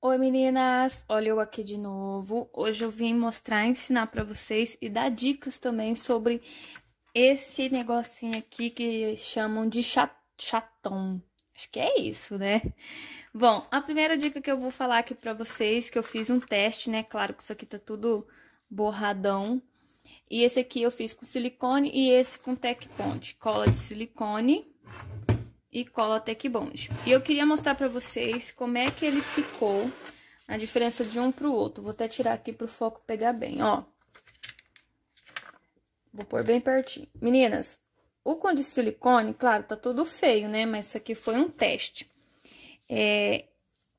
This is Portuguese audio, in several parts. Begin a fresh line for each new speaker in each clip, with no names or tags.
Oi meninas, olha eu aqui de novo. Hoje eu vim mostrar, ensinar para vocês e dar dicas também sobre esse negocinho aqui que chamam de chatão. Acho que é isso, né? Bom, a primeira dica que eu vou falar aqui pra vocês, que eu fiz um teste, né? Claro que isso aqui tá tudo borradão. E esse aqui eu fiz com silicone e esse com Tech Bond. Cola de silicone e cola Tech Bond. E eu queria mostrar pra vocês como é que ele ficou, a diferença de um pro outro. Vou até tirar aqui pro foco pegar bem, ó. Vou pôr bem pertinho. Meninas, o com de silicone, claro, tá tudo feio, né? Mas isso aqui foi um teste. É,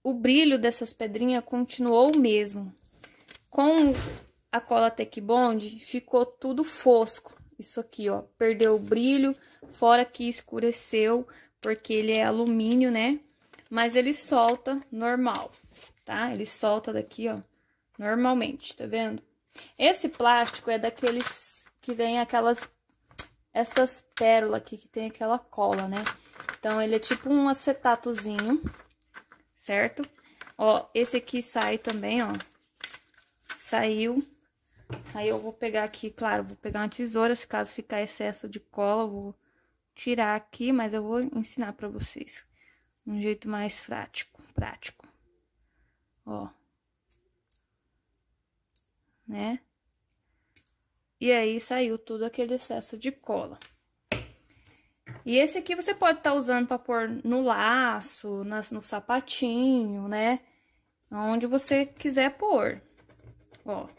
o brilho dessas pedrinhas continuou o mesmo. Com a cola Tech Bond, ficou tudo fosco. Isso aqui, ó, perdeu o brilho, fora que escureceu, porque ele é alumínio, né? Mas ele solta normal, tá? Ele solta daqui, ó, normalmente, tá vendo? Esse plástico é daqueles que vem aquelas essas pérolas aqui que tem aquela cola, né? Então, ele é tipo um acetatozinho, certo? Ó, esse aqui sai também, ó. Saiu. Aí eu vou pegar aqui, claro, vou pegar uma tesoura, se caso ficar excesso de cola, eu vou tirar aqui, mas eu vou ensinar pra vocês. Um jeito mais prático, prático. Ó. Né? E aí, saiu tudo aquele excesso de cola. E esse aqui você pode estar tá usando para pôr no laço, nas, no sapatinho, né? Onde você quiser pôr. Ó,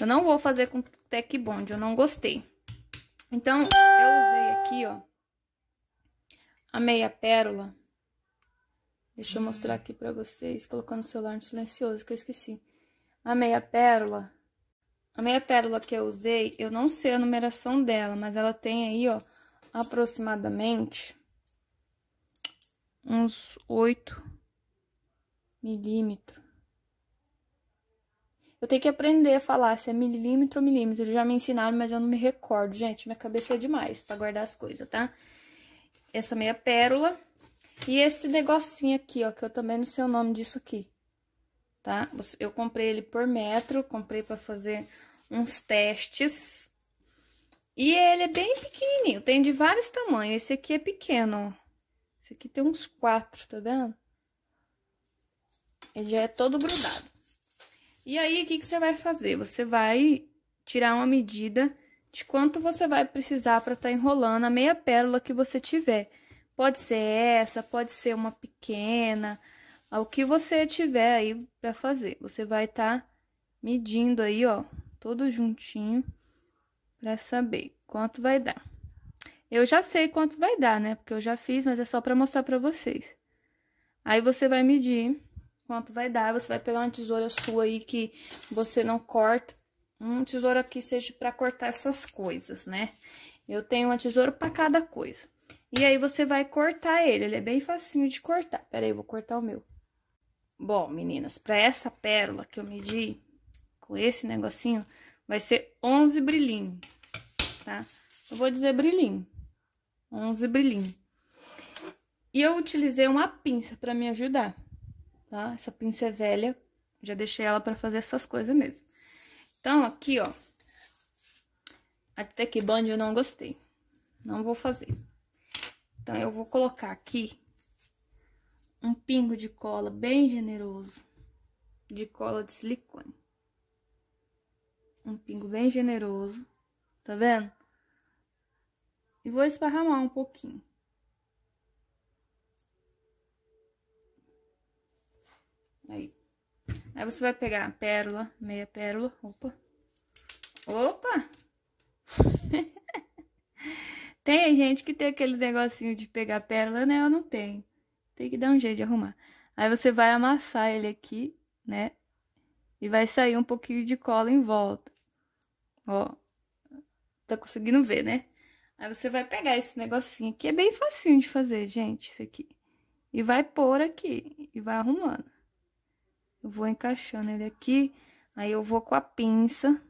eu não vou fazer com tech bond, eu não gostei. Então, eu usei aqui, ó, a meia pérola. Deixa eu mostrar hum. aqui para vocês, colocando o celular no silencioso, que eu esqueci. A meia pérola a meia pérola que eu usei, eu não sei a numeração dela, mas ela tem aí, ó, aproximadamente uns 8 milímetros. Eu tenho que aprender a falar se é milímetro ou milímetro. Já me ensinaram, mas eu não me recordo. Gente, minha cabeça é demais pra guardar as coisas, tá? Essa meia pérola. E esse negocinho aqui, ó, que eu também não sei o nome disso aqui, tá? Eu comprei ele por metro, comprei pra fazer uns testes. E ele é bem pequenininho, tem de vários tamanhos. Esse aqui é pequeno, ó. Esse aqui tem uns quatro, tá vendo? Ele já é todo grudado. E aí, o que, que você vai fazer? Você vai tirar uma medida de quanto você vai precisar para estar tá enrolando a meia pérola que você tiver. Pode ser essa, pode ser uma pequena, o que você tiver aí para fazer. Você vai estar tá medindo aí, ó, todo juntinho para saber quanto vai dar. Eu já sei quanto vai dar, né? Porque eu já fiz, mas é só para mostrar para vocês. Aí você vai medir quanto vai dar, você vai pegar uma tesoura sua aí que você não corta, uma tesoura que seja para cortar essas coisas, né? Eu tenho uma tesoura para cada coisa. E aí você vai cortar ele, ele é bem facinho de cortar. Pera aí, eu vou cortar o meu. Bom, meninas, para essa pérola que eu medi, com esse negocinho, vai ser 11 brilhinho, tá? Eu vou dizer brilhinho, 11 brilhinho. E eu utilizei uma pinça para me ajudar, tá? Essa pinça é velha, já deixei ela para fazer essas coisas mesmo. Então, aqui, ó, até que band eu não gostei, não vou fazer. Então, eu vou colocar aqui um pingo de cola bem generoso de cola de silicone um pingo bem generoso, tá vendo? E vou esparramar um pouquinho. Aí. Aí você vai pegar a pérola, meia pérola, opa. Opa! tem gente que tem aquele negocinho de pegar pérola, né? Eu não tenho. Tem que dar um jeito de arrumar. Aí você vai amassar ele aqui, né? E vai sair um pouquinho de cola em volta. Ó, tá conseguindo ver, né? Aí você vai pegar esse negocinho aqui, é bem facinho de fazer, gente, isso aqui. E vai pôr aqui, e vai arrumando. Eu vou encaixando ele aqui, aí eu vou com a pinça,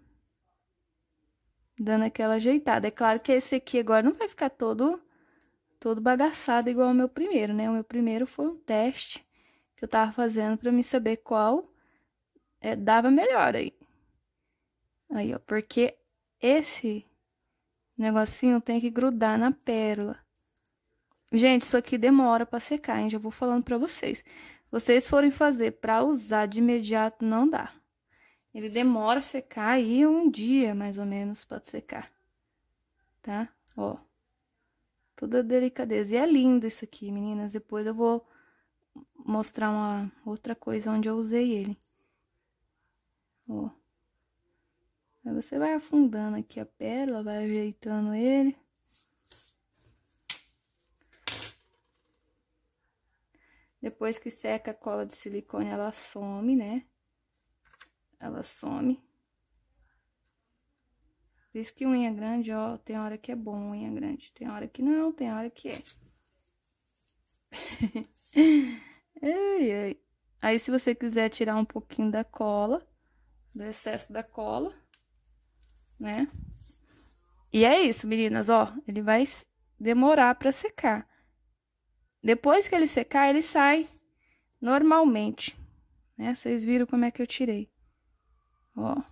dando aquela ajeitada. É claro que esse aqui agora não vai ficar todo, todo bagaçado igual o meu primeiro, né? O meu primeiro foi um teste que eu tava fazendo pra mim saber qual é, dava melhor aí. Aí, ó, porque esse negocinho tem que grudar na pérola. Gente, isso aqui demora para secar, hein? Já vou falando para vocês. Vocês forem fazer para usar de imediato, não dá. Ele demora a secar aí um dia, mais ou menos, para secar. Tá? Ó. Toda delicadeza. E é lindo isso aqui, meninas. Depois eu vou mostrar uma outra coisa onde eu usei ele. Ó. Aí você vai afundando aqui a pérola, vai ajeitando ele. Depois que seca a cola de silicone, ela some, né? Ela some. Por isso que unha grande, ó, tem hora que é bom unha grande, tem hora que não, tem hora que é. ei, ei. Aí, se você quiser tirar um pouquinho da cola, do excesso da cola, né? E é isso, meninas, ó, ele vai demorar para secar. Depois que ele secar, ele sai normalmente, né? Vocês viram como é que eu tirei. Ó.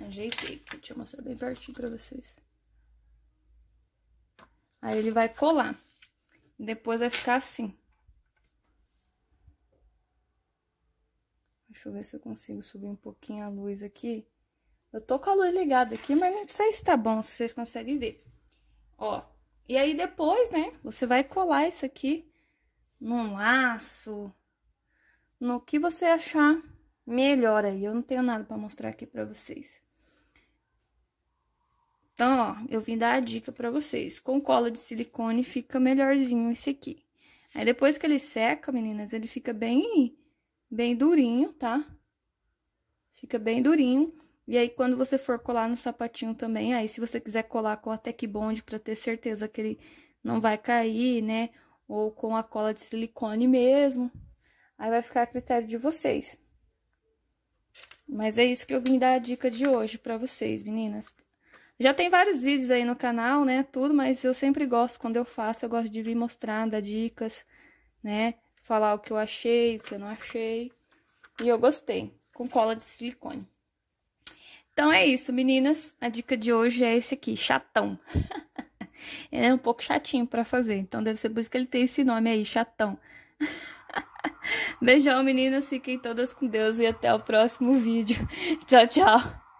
Ajeitei aqui, deixa eu mostrar bem pertinho para vocês. Aí ele vai colar. Depois vai ficar assim. Deixa eu ver se eu consigo subir um pouquinho a luz aqui. Eu tô com a luz ligada aqui, mas não sei se tá bom, se vocês conseguem ver. Ó, e aí depois, né, você vai colar isso aqui num laço, no que você achar melhor aí. Eu não tenho nada pra mostrar aqui pra vocês. Então, ó, eu vim dar a dica pra vocês. Com cola de silicone fica melhorzinho esse aqui. Aí, depois que ele seca, meninas, ele fica bem, bem durinho, tá? Fica bem durinho. E aí, quando você for colar no sapatinho também, aí se você quiser colar com a Tech Bond para ter certeza que ele não vai cair, né? Ou com a cola de silicone mesmo, aí vai ficar a critério de vocês. Mas é isso que eu vim dar a dica de hoje para vocês, meninas. Já tem vários vídeos aí no canal, né, tudo, mas eu sempre gosto, quando eu faço, eu gosto de vir mostrar, dar dicas, né, falar o que eu achei, o que eu não achei. E eu gostei, com cola de silicone. Então é isso, meninas. A dica de hoje é esse aqui, chatão. é um pouco chatinho para fazer, então deve ser por isso que ele tem esse nome aí, chatão. Beijão, meninas. Fiquem todas com Deus e até o próximo vídeo. Tchau, tchau.